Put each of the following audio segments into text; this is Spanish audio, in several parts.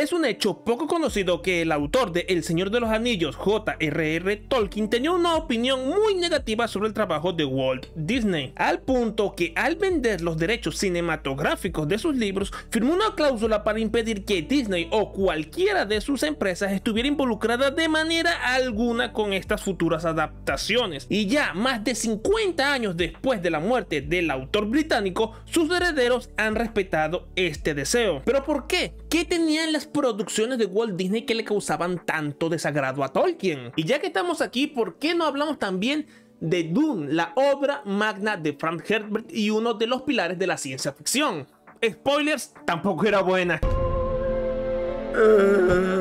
Es un hecho poco conocido que el autor de El Señor de los Anillos, J.R.R. Tolkien, tenía una opinión muy negativa sobre el trabajo de Walt Disney, al punto que al vender los derechos cinematográficos de sus libros, firmó una cláusula para impedir que Disney o cualquiera de sus empresas estuviera involucrada de manera alguna con estas futuras adaptaciones. Y ya más de 50 años después de la muerte del autor británico, sus herederos han respetado este deseo. ¿Pero por qué? ¿Qué tenían las producciones de Walt Disney que le causaban tanto desagrado a Tolkien. Y ya que estamos aquí, ¿por qué no hablamos también de Dune, la obra magna de Frank Herbert y uno de los pilares de la ciencia ficción? Spoilers, tampoco era buena. Eh.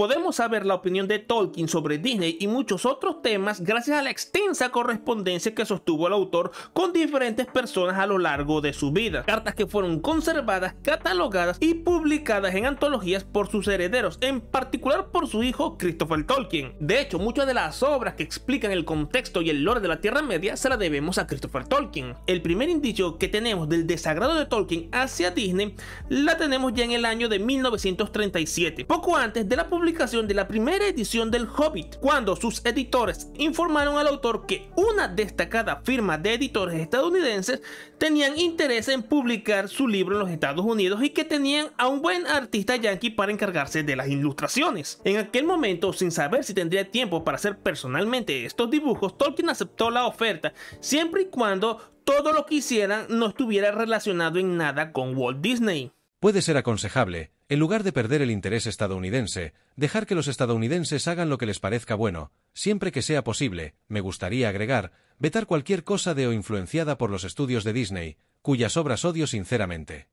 Podemos saber la opinión de Tolkien sobre Disney y muchos otros temas gracias a la extensa correspondencia que sostuvo el autor con diferentes personas a lo largo de su vida. Cartas que fueron conservadas, catalogadas y publicadas en antologías por sus herederos, en particular por su hijo Christopher Tolkien. De hecho, muchas de las obras que explican el contexto y el lore de la Tierra Media se la debemos a Christopher Tolkien. El primer indicio que tenemos del desagrado de Tolkien hacia Disney la tenemos ya en el año de 1937, poco antes de la publicación de la primera edición del Hobbit, cuando sus editores informaron al autor que una destacada firma de editores estadounidenses tenían interés en publicar su libro en los Estados Unidos y que tenían a un buen artista yankee para encargarse de las ilustraciones. En aquel momento, sin saber si tendría tiempo para hacer personalmente estos dibujos, Tolkien aceptó la oferta siempre y cuando todo lo que hicieran no estuviera relacionado en nada con Walt Disney. Puede ser aconsejable en lugar de perder el interés estadounidense, dejar que los estadounidenses hagan lo que les parezca bueno, siempre que sea posible, me gustaría agregar, vetar cualquier cosa de o influenciada por los estudios de Disney, cuyas obras odio sinceramente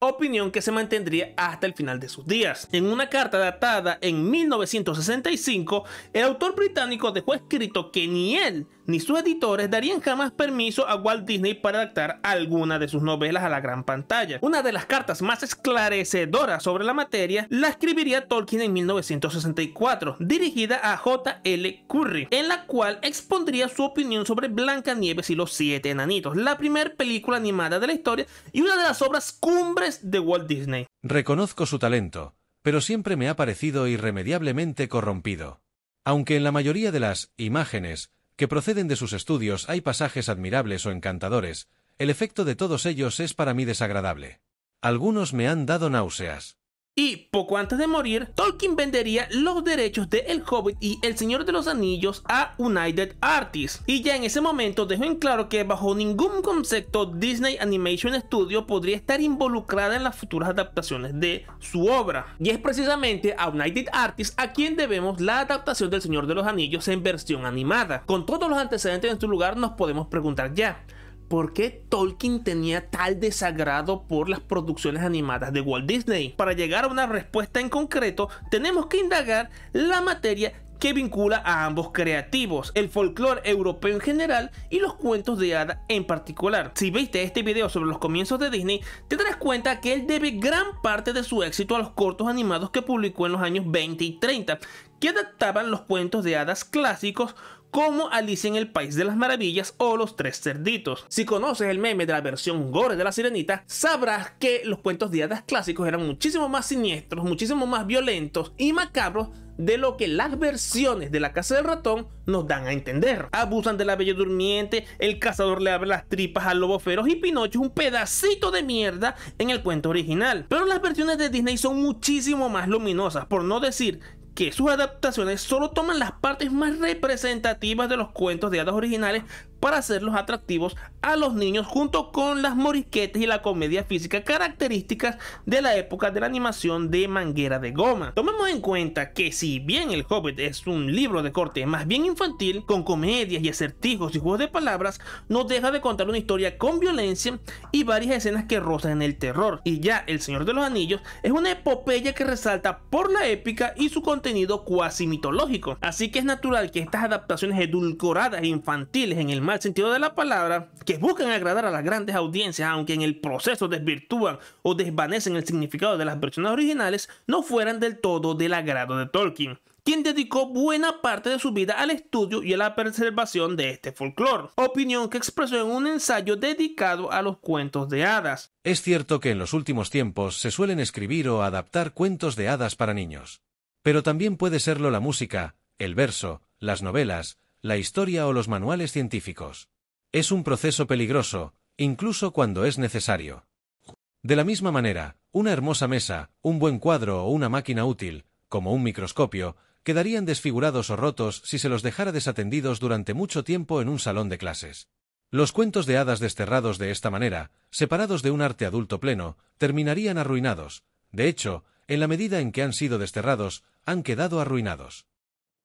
opinión que se mantendría hasta el final de sus días. En una carta datada en 1965, el autor británico dejó escrito que ni él ni sus editores darían jamás permiso a Walt Disney para adaptar alguna de sus novelas a la gran pantalla. Una de las cartas más esclarecedoras sobre la materia la escribiría Tolkien en 1964, dirigida a J. L. Curry, en la cual expondría su opinión sobre Blancanieves y los Siete Enanitos, la primera película animada de la historia y una de las obras cumbres de Walt Disney. Reconozco su talento, pero siempre me ha parecido irremediablemente corrompido. Aunque en la mayoría de las imágenes que proceden de sus estudios hay pasajes admirables o encantadores, el efecto de todos ellos es para mí desagradable. Algunos me han dado náuseas. Y poco antes de morir, Tolkien vendería los derechos de El Hobbit y El Señor de los Anillos a United Artists. Y ya en ese momento dejó en claro que bajo ningún concepto Disney Animation Studio podría estar involucrada en las futuras adaptaciones de su obra. Y es precisamente a United Artists a quien debemos la adaptación del Señor de los Anillos en versión animada. Con todos los antecedentes en su lugar nos podemos preguntar ya, por qué Tolkien tenía tal desagrado por las producciones animadas de Walt Disney. Para llegar a una respuesta en concreto, tenemos que indagar la materia que vincula a ambos creativos, el folclore europeo en general y los cuentos de hadas en particular. Si viste este video sobre los comienzos de Disney, te darás cuenta que él debe gran parte de su éxito a los cortos animados que publicó en los años 20 y 30, que adaptaban los cuentos de hadas clásicos como Alicia en el País de las Maravillas o Los Tres Cerditos. Si conoces el meme de la versión gore de la sirenita, sabrás que los cuentos de hadas clásicos eran muchísimo más siniestros, muchísimo más violentos y macabros de lo que las versiones de la casa del ratón nos dan a entender. Abusan de la bella durmiente, el cazador le abre las tripas al lobo feroz y Pinocho es un pedacito de mierda en el cuento original. Pero las versiones de Disney son muchísimo más luminosas, por no decir que sus adaptaciones solo toman las partes más representativas de los cuentos de hadas originales para hacerlos atractivos a los niños junto con las moriquetes y la comedia física características de la época de la animación de manguera de goma. Tomemos en cuenta que si bien El Hobbit es un libro de corte más bien infantil, con comedias y acertijos y juegos de palabras, no deja de contar una historia con violencia y varias escenas que rozan el terror. Y ya El Señor de los Anillos es una epopeya que resalta por la épica y su contenido contenido cuasi mitológico. Así que es natural que estas adaptaciones edulcoradas e infantiles en el mal sentido de la palabra, que buscan agradar a las grandes audiencias, aunque en el proceso desvirtúan o desvanecen el significado de las versiones originales, no fueran del todo del agrado de Tolkien quien dedicó buena parte de su vida al estudio y a la preservación de este folclore, opinión que expresó en un ensayo dedicado a los cuentos de hadas. Es cierto que en los últimos tiempos se suelen escribir o adaptar cuentos de hadas para niños. Pero también puede serlo la música, el verso, las novelas, la historia o los manuales científicos. Es un proceso peligroso, incluso cuando es necesario. De la misma manera, una hermosa mesa, un buen cuadro o una máquina útil, como un microscopio, quedarían desfigurados o rotos si se los dejara desatendidos durante mucho tiempo en un salón de clases. Los cuentos de hadas desterrados de esta manera, separados de un arte adulto pleno, terminarían arruinados. De hecho, en la medida en que han sido desterrados, han quedado arruinados.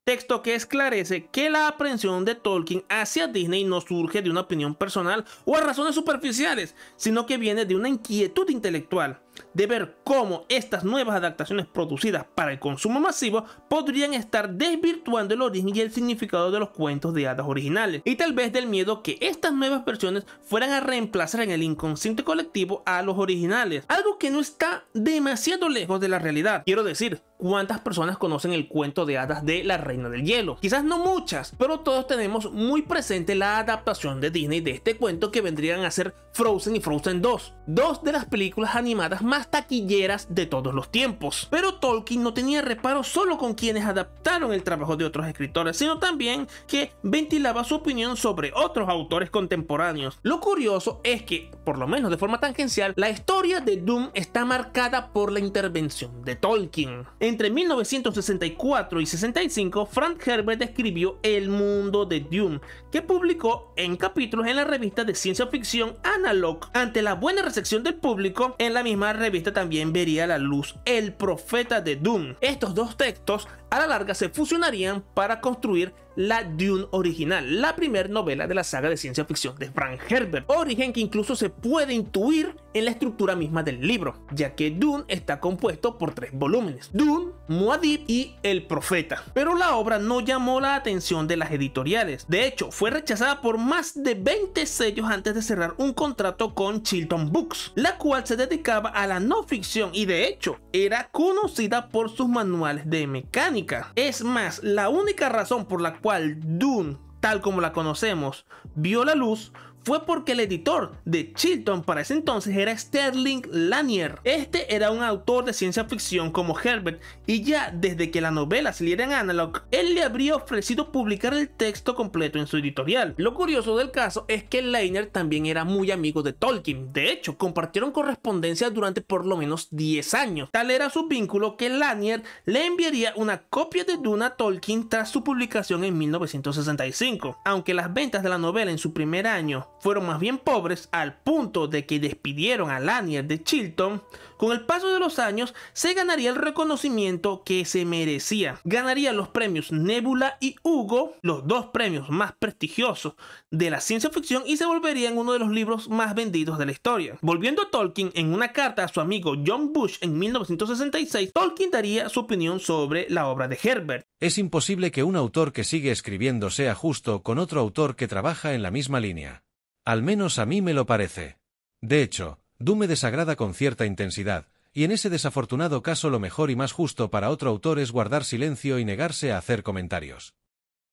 Texto que esclarece que la aprehensión de Tolkien hacia Disney no surge de una opinión personal o a razones superficiales, sino que viene de una inquietud intelectual de ver cómo estas nuevas adaptaciones producidas para el consumo masivo podrían estar desvirtuando el origen y el significado de los cuentos de hadas originales, y tal vez del miedo que estas nuevas versiones fueran a reemplazar en el inconsciente colectivo a los originales, algo que no está demasiado lejos de la realidad. Quiero decir, cuántas personas conocen el cuento de hadas de La Reina del Hielo. Quizás no muchas, pero todos tenemos muy presente la adaptación de Disney de este cuento que vendrían a ser Frozen y Frozen 2, dos de las películas animadas más taquilleras de todos los tiempos. Pero Tolkien no tenía reparo solo con quienes adaptaron el trabajo de otros escritores, sino también que ventilaba su opinión sobre otros autores contemporáneos. Lo curioso es que, por lo menos de forma tangencial, la historia de Doom está marcada por la intervención de Tolkien. Entre 1964 y 65, Frank Herbert escribió El mundo de Dune, que publicó en capítulos en la revista de ciencia ficción Analog. Ante la buena recepción del público, en la misma revista también vería la luz El profeta de Dune. Estos dos textos a la larga se fusionarían para construir la Dune original, la primera novela de la saga de ciencia ficción de Frank Herbert, origen que incluso se puede intuir en la estructura misma del libro, ya que Dune está compuesto por tres volúmenes, Dune, Muad'Dib y El Profeta. Pero la obra no llamó la atención de las editoriales, de hecho fue rechazada por más de 20 sellos antes de cerrar un contrato con Chilton Books, la cual se dedicaba a la no ficción y de hecho era conocida por sus manuales de mecánica. Es más, la única razón por la cual cual Dune, tal como la conocemos, vio la luz fue porque el editor de Chilton para ese entonces era Sterling Lanier. Este era un autor de ciencia ficción como Herbert y ya desde que la novela saliera en Analog, él le habría ofrecido publicar el texto completo en su editorial. Lo curioso del caso es que Lanier también era muy amigo de Tolkien. De hecho, compartieron correspondencia durante por lo menos 10 años. Tal era su vínculo que Lanier le enviaría una copia de Duna a Tolkien tras su publicación en 1965. Aunque las ventas de la novela en su primer año fueron más bien pobres al punto de que despidieron a Lanier de Chilton, con el paso de los años se ganaría el reconocimiento que se merecía. Ganaría los premios Nebula y Hugo, los dos premios más prestigiosos de la ciencia ficción y se volvería en uno de los libros más vendidos de la historia. Volviendo a Tolkien, en una carta a su amigo John Bush en 1966, Tolkien daría su opinión sobre la obra de Herbert. Es imposible que un autor que sigue escribiendo sea justo con otro autor que trabaja en la misma línea. Al menos a mí me lo parece. De hecho, dume me desagrada con cierta intensidad, y en ese desafortunado caso lo mejor y más justo para otro autor es guardar silencio y negarse a hacer comentarios.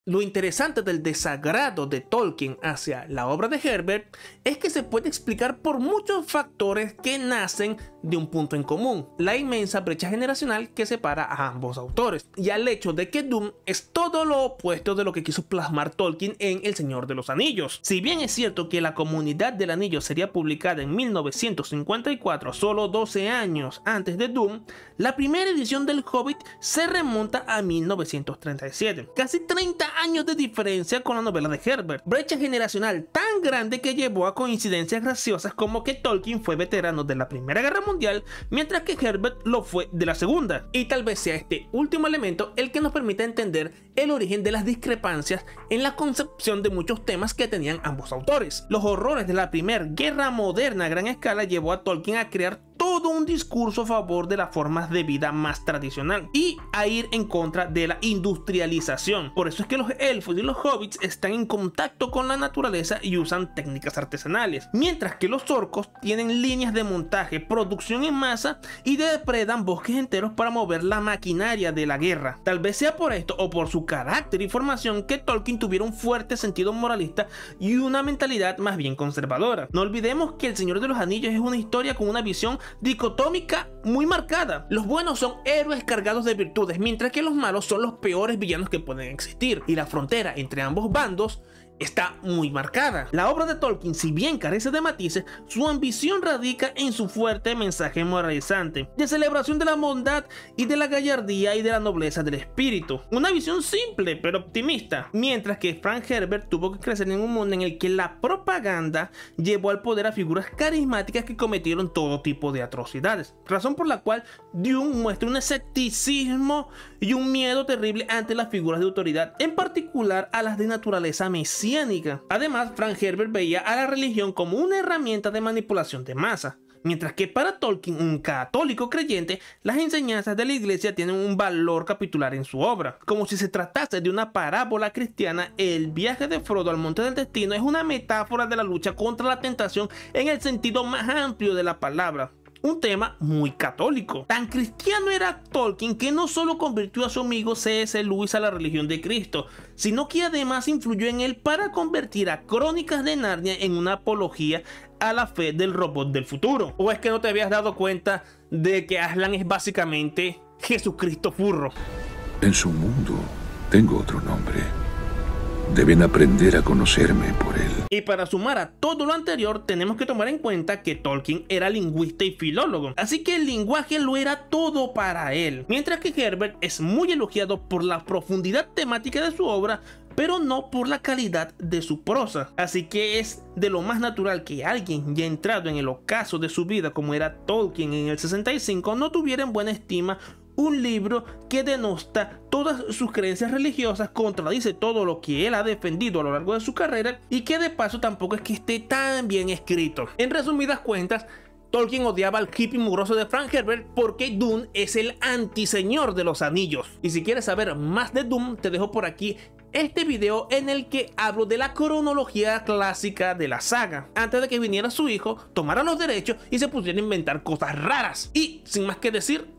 Lo interesante del desagrado de Tolkien hacia la obra de Herbert es que se puede explicar por muchos factores que nacen de un punto en común, la inmensa brecha generacional que separa a ambos autores, y al hecho de que Doom es todo lo opuesto de lo que quiso plasmar Tolkien en El Señor de los Anillos. Si bien es cierto que La Comunidad del Anillo sería publicada en 1954, solo 12 años antes de Doom, la primera edición del Hobbit se remonta a 1937, casi 30 años de diferencia con la novela de Herbert, brecha generacional tan grande que llevó a coincidencias graciosas como que Tolkien fue veterano de la Primera Guerra Mundial mientras que Herbert lo fue de la segunda. Y tal vez sea este último elemento el que nos permita entender el origen de las discrepancias en la concepción de muchos temas que tenían ambos autores. Los horrores de la primera guerra moderna a gran escala llevó a Tolkien a crear todo un discurso a favor de las formas de vida más tradicional y a ir en contra de la industrialización. Por eso es que los elfos y los hobbits están en contacto con la naturaleza y usan técnicas artesanales, mientras que los orcos tienen líneas de montaje, producción en masa y depredan bosques enteros para mover la maquinaria de la guerra. Tal vez sea por esto o por su carácter y formación que Tolkien tuviera un fuerte sentido moralista y una mentalidad más bien conservadora. No olvidemos que El Señor de los Anillos es una historia con una visión dicotómica muy marcada. Los buenos son héroes cargados de virtudes, mientras que los malos son los peores villanos que pueden existir. Y la frontera entre ambos bandos está muy marcada. La obra de Tolkien, si bien carece de matices, su ambición radica en su fuerte mensaje moralizante, de celebración de la bondad y de la gallardía y de la nobleza del espíritu. Una visión simple pero optimista, mientras que Frank Herbert tuvo que crecer en un mundo en el que la propaganda llevó al poder a figuras carismáticas que cometieron todo tipo de atrocidades, razón por la cual Dune muestra un escepticismo y un miedo terrible ante las figuras de autoridad, en particular a las de naturaleza mesía Además, Frank Herbert veía a la religión como una herramienta de manipulación de masa. Mientras que para Tolkien, un católico creyente, las enseñanzas de la iglesia tienen un valor capitular en su obra. Como si se tratase de una parábola cristiana, el viaje de Frodo al Monte del Destino es una metáfora de la lucha contra la tentación en el sentido más amplio de la palabra un tema muy católico. Tan cristiano era Tolkien que no solo convirtió a su amigo C.S. Lewis a la religión de Cristo, sino que además influyó en él para convertir a Crónicas de Narnia en una apología a la fe del robot del futuro. ¿O es que no te habías dado cuenta de que Aslan es básicamente Jesucristo Furro? En su mundo tengo otro nombre. Deben aprender a conocerme por él. Y para sumar a todo lo anterior, tenemos que tomar en cuenta que Tolkien era lingüista y filólogo, así que el lenguaje lo era todo para él. Mientras que Herbert es muy elogiado por la profundidad temática de su obra, pero no por la calidad de su prosa. Así que es de lo más natural que alguien ya entrado en el ocaso de su vida como era Tolkien en el 65 no tuviera en buena estima un libro que denosta todas sus creencias religiosas, contradice todo lo que él ha defendido a lo largo de su carrera y que de paso tampoco es que esté tan bien escrito. En resumidas cuentas, Tolkien odiaba al hippie mugroso de Frank Herbert porque Dune es el antiseñor de los anillos. Y si quieres saber más de Doom, te dejo por aquí este video en el que hablo de la cronología clásica de la saga, antes de que viniera su hijo, tomara los derechos y se pusiera a inventar cosas raras. Y sin más que decir,